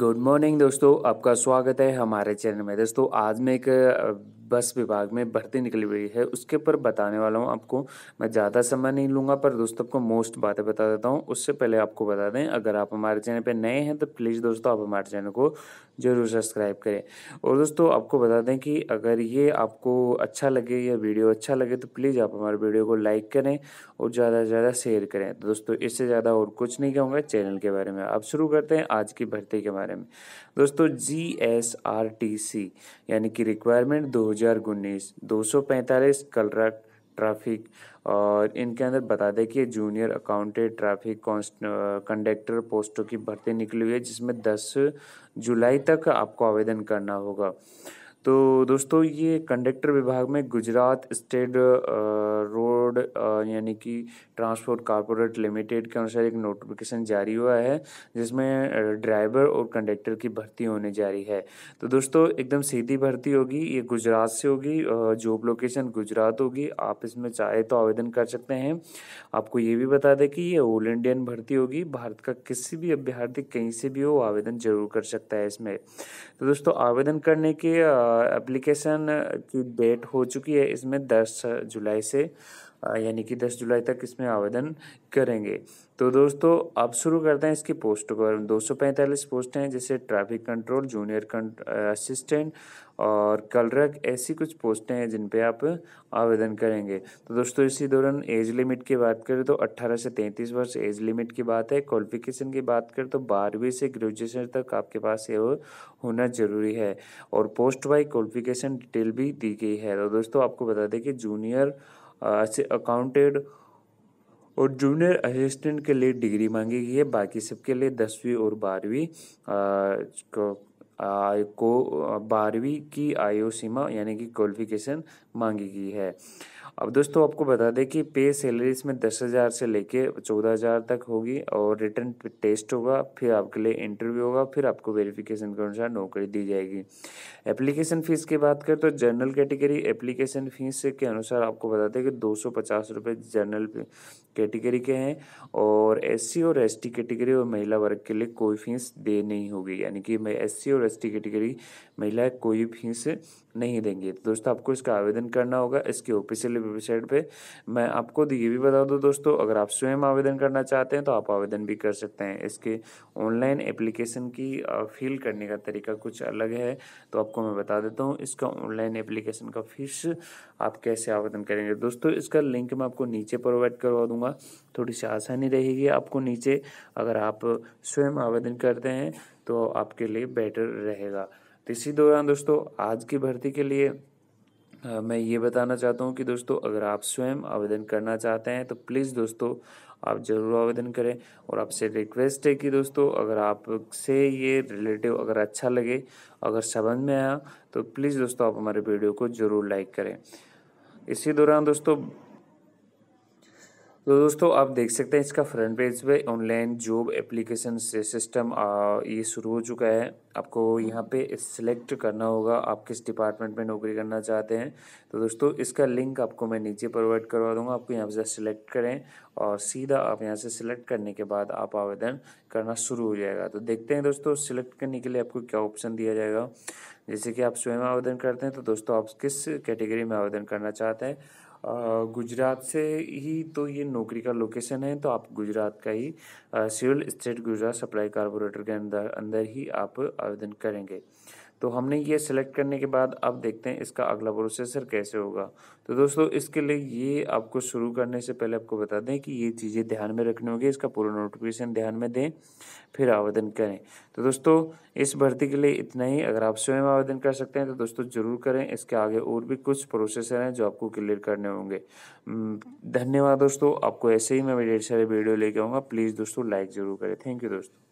good morning दोस्तों आपका स्वागत है हमारे चैनल में दोस्तों आज मैं एक बस विभाग में भर्ती निकली हुई है उसके ऊपर बताने वाला हूँ आपको मैं ज़्यादा समय नहीं लूँगा पर दोस्तों आपको मोस्ट बातें बता देता हूँ उससे पहले आपको बता दें अगर आप हमारे चैनल पर नए हैं तो प्लीज़ दोस्तों आप हमारे चैनल को ज़रूर सब्सक्राइब करें और दोस्तों आपको बता दें कि अगर ये आपको अच्छा लगे या वीडियो अच्छा लगे तो प्लीज़ आप हमारे वीडियो को लाइक करें और ज़्यादा से ज़्यादा शेयर करें तो दोस्तों इससे ज़्यादा और कुछ नहीं कहूँगा चैनल के बारे में आप शुरू करते हैं आज की भर्ती के बारे में दोस्तों G S R T C यानी कि रिक्वायरमेंट दो हजार सौ पैंतालीस कलरा ट्रैफिक और इनके अंदर बता दें कि जूनियर अकाउंटेंट ट्रैफिक कंडक्टर पोस्टों की भर्ती निकली हुई है जिसमें 10 जुलाई तक आपको आवेदन करना होगा तो दोस्तों ये कंडक्टर विभाग में गुजरात स्टेट रोड यानी कि ट्रांसपोर्ट कॉरपोरेट लिमिटेड के अनुसार एक नोटिफिकेशन जारी हुआ है जिसमें ड्राइवर और कंडक्टर की भर्ती होने जा रही है तो दोस्तों एकदम सीधी भर्ती होगी ये गुजरात से होगी जॉब लोकेशन गुजरात होगी आप इसमें चाहे तो आवेदन कर सकते हैं आपको ये भी बता दें कि ये ऑल इंडियन भर्ती होगी भारत का किसी भी अभ्यर्थी कहीं से भी हो आवेदन जरूर कर सकता है इसमें तो दोस्तों आवेदन करने के एप्लीकेशन uh, की डेट हो चुकी है इसमें 10 uh, जुलाई से uh, यानी कि 10 जुलाई तक इसमें आवेदन करेंगे तो दोस्तों अब शुरू करते हैं इसकी पोस्ट को पैंतालीस पोस्ट हैं जैसे ट्रैफिक कंट्रोल जूनियर असिस्टेंट और कलरक ऐसी कुछ पोस्टें हैं जिन पे आप आवेदन करेंगे तो दोस्तों इसी दौरान एज लिमिट की बात करें तो 18 से 33 वर्ष एज लिमिट की बात है क्वालिफिकेशन की बात करें तो बारहवीं से ग्रेजुएशन तक आपके पास ये होना ज़रूरी है और post wise by qualification detail भी दी गई है तो दोस्तों आपको बता दें कि जूनियर अकाउंटेड और जूनियर असिस्टेंट के लिए डिग्री मांगी गई है बाकी सबके लिए दसवीं और बारहवीं को बारहवीं की आयु सीमा यानी कि क्वालिफिकेशन मांगी गई है अब दोस्तों आपको बता दें कि पे सैलरी इसमें दस हज़ार से लेके चौदह हज़ार तक होगी और रिटर्न टेस्ट होगा फिर आपके लिए इंटरव्यू होगा फिर आपको वेरिफिकेशन के अनुसार नौकरी दी जाएगी एप्लीकेशन फ़ीस की बात करें तो जनरल कैटेगरी एप्लीकेशन फ़ीस के अनुसार आपको बता दें कि दो सौ पचास रुपये जनरल कैटेगरी के हैं और एस और एस कैटेगरी और महिला वर्ग के लिए कोई फीस दे नहीं होगी यानी कि एस और और एस कैटेगरी महिलाएं कोई फीस नहीं देंगी तो दोस्तों आपको इसका आवेदन करना होगा इसके ऑफिशियल वेबसाइट पे मैं आपको ये भी बता दूं दोस्तों अगर आप स्वयं आवेदन करना चाहते हैं तो आप आवेदन भी कर सकते हैं इसके ऑनलाइन एप्लीकेशन की फिल करने का तरीका कुछ अलग है तो आपको मैं बता देता हूँ इसका ऑनलाइन एप्लीकेशन का फीस आप कैसे आवेदन करेंगे दोस्तों इसका लिंक मैं आपको नीचे प्रोवाइड करवा दूँगा थोड़ी सी आसानी रहेगी आपको नीचे अगर आप स्वयं आवेदन करते हैं तो आपके लिए बेटर रहेगा तो इसी दौरान दोस्तों आज की भर्ती के लिए मैं ये बताना चाहता हूँ कि दोस्तों अगर आप स्वयं आवेदन करना चाहते हैं तो प्लीज़ दोस्तों आप ज़रूर आवेदन करें और आपसे रिक्वेस्ट है कि दोस्तों अगर आपसे ये रिलेटिव अगर अच्छा लगे अगर समझ में आया तो प्लीज़ दोस्तों आप हमारे वीडियो को ज़रूर लाइक करें इसी दौरान दोस्तों तो दोस्तों आप देख सकते हैं इसका फ्रंट पेज पे ऑनलाइन जॉब एप्लीकेशन से सिस्टम ये शुरू हो चुका है आपको यहाँ पे सिलेक्ट करना होगा आप किस डिपार्टमेंट में नौकरी करना चाहते हैं तो दोस्तों इसका लिंक आपको मैं नीचे प्रोवाइड करवा दूँगा आपको यहाँ से सिलेक्ट करें और सीधा आप यहाँ से सिलेक्ट करने के बाद आप आवेदन करना शुरू हो जाएगा तो देखते हैं दोस्तों सिलेक्ट करने के लिए आपको क्या ऑप्शन दिया जाएगा जैसे कि आप स्वयं आवेदन करते हैं तो दोस्तों आप किस कैटेगरी में आवेदन करना चाहते हैं गुजरात से ही तो ये नौकरी का लोकेशन है तो आप गुजरात का ही civil state Gujarat supply corporation के अंदर अंदर ही आप आवेदन करेंगे तो हमने ये सिलेक्ट करने के बाद अब देखते हैं इसका अगला प्रोसेसर कैसे होगा तो दोस्तों इसके लिए ये आपको शुरू करने से पहले आपको बता दें कि ये चीज़ें ध्यान में रखनी होगी इसका पूरा नोटिफिकेशन ध्यान में दें फिर आवेदन करें तो दोस्तों इस भर्ती के लिए इतना ही अगर आप स्वयं आवेदन कर सकते हैं तो दोस्तों ज़रूर करें इसके आगे और भी कुछ प्रोसेसर हैं जो आपको क्लियर करने होंगे धन्यवाद दोस्तों आपको ऐसे ही मैं ढेर सारे वीडियो लेके आऊँगा प्लीज़ दोस्तों लाइक ज़रूर करें थैंक यू दोस्तों